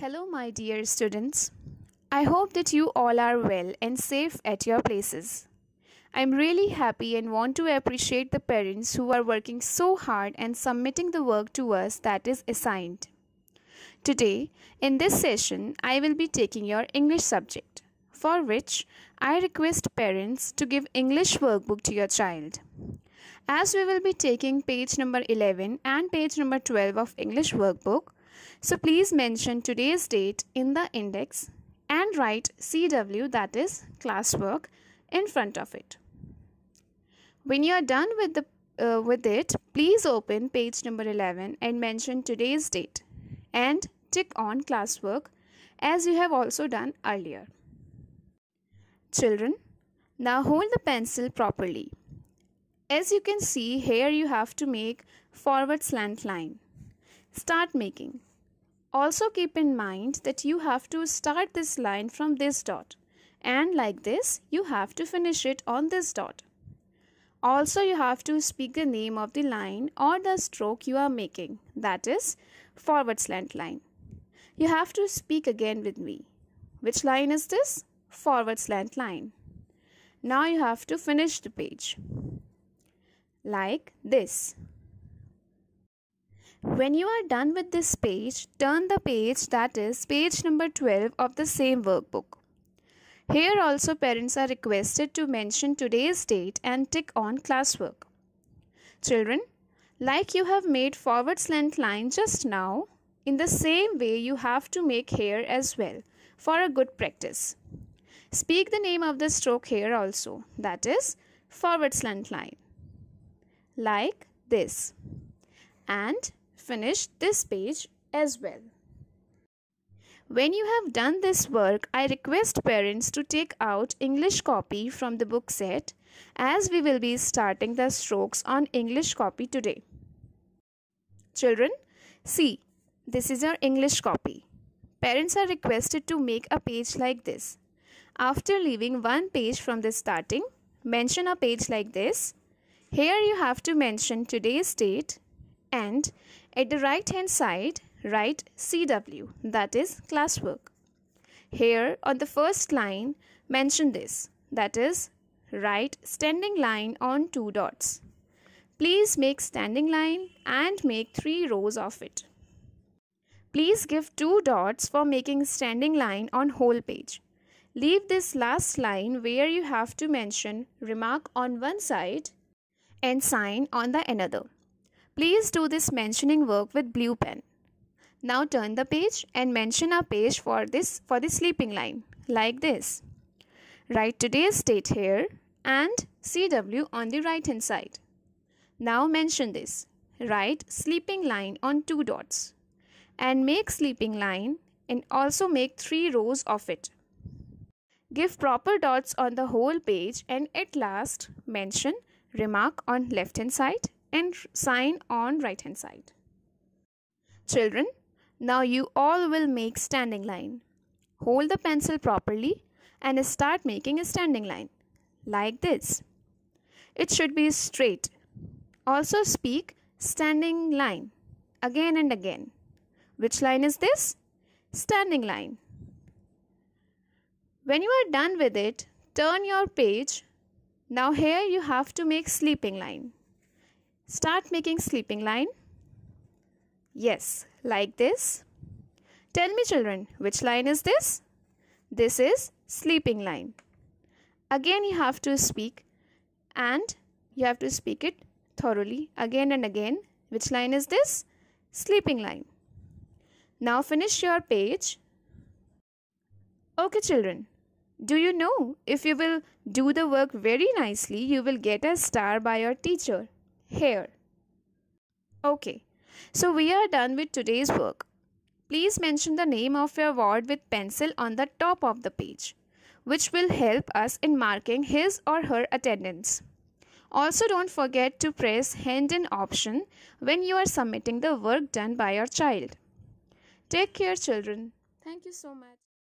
Hello, my dear students. I hope that you all are well and safe at your places. I'm really happy and want to appreciate the parents who are working so hard and submitting the work to us that is assigned. Today, in this session, I will be taking your English subject, for which I request parents to give English workbook to your child. As we will be taking page number 11 and page number 12 of English workbook, so please mention today's date in the index and write CW that is classwork in front of it. When you are done with the uh, with it, please open page number 11 and mention today's date and tick on classwork as you have also done earlier. Children, now hold the pencil properly. As you can see here you have to make forward slant line start making. Also keep in mind that you have to start this line from this dot and like this you have to finish it on this dot. Also you have to speak the name of the line or the stroke you are making that is forward slant line. You have to speak again with me. Which line is this? Forward slant line. Now you have to finish the page like this. When you are done with this page, turn the page that is page number 12 of the same workbook. Here also parents are requested to mention today's date and tick on classwork. Children, like you have made forward slant line just now, in the same way you have to make here as well for a good practice. Speak the name of the stroke here also that is forward slant line like this and finish this page as well. When you have done this work, I request parents to take out English copy from the book set as we will be starting the strokes on English copy today. Children, see, this is your English copy. Parents are requested to make a page like this. After leaving one page from the starting, mention a page like this. Here you have to mention today's date and at the right hand side write CW that is classwork. Here on the first line mention this that is write standing line on two dots. Please make standing line and make three rows of it. Please give two dots for making standing line on whole page. Leave this last line where you have to mention remark on one side and sign on the another. Please do this mentioning work with blue pen. Now turn the page and mention a page for this for the sleeping line like this. Write today's date here and CW on the right hand side. Now mention this. Write sleeping line on two dots and make sleeping line and also make three rows of it. Give proper dots on the whole page and at last mention remark on left hand side and sign on right hand side. Children, now you all will make standing line. Hold the pencil properly and start making a standing line like this. It should be straight. Also speak standing line again and again. Which line is this? Standing line. When you are done with it, turn your page. Now here you have to make sleeping line. Start making sleeping line. Yes, like this. Tell me children, which line is this? This is sleeping line. Again you have to speak and you have to speak it thoroughly again and again. Which line is this? Sleeping line. Now finish your page. Okay children, do you know if you will do the work very nicely, you will get a star by your teacher hair. Okay, so we are done with today's work. Please mention the name of your ward with pencil on the top of the page, which will help us in marking his or her attendance. Also, don't forget to press hand in option when you are submitting the work done by your child. Take care, children. Thank you so much.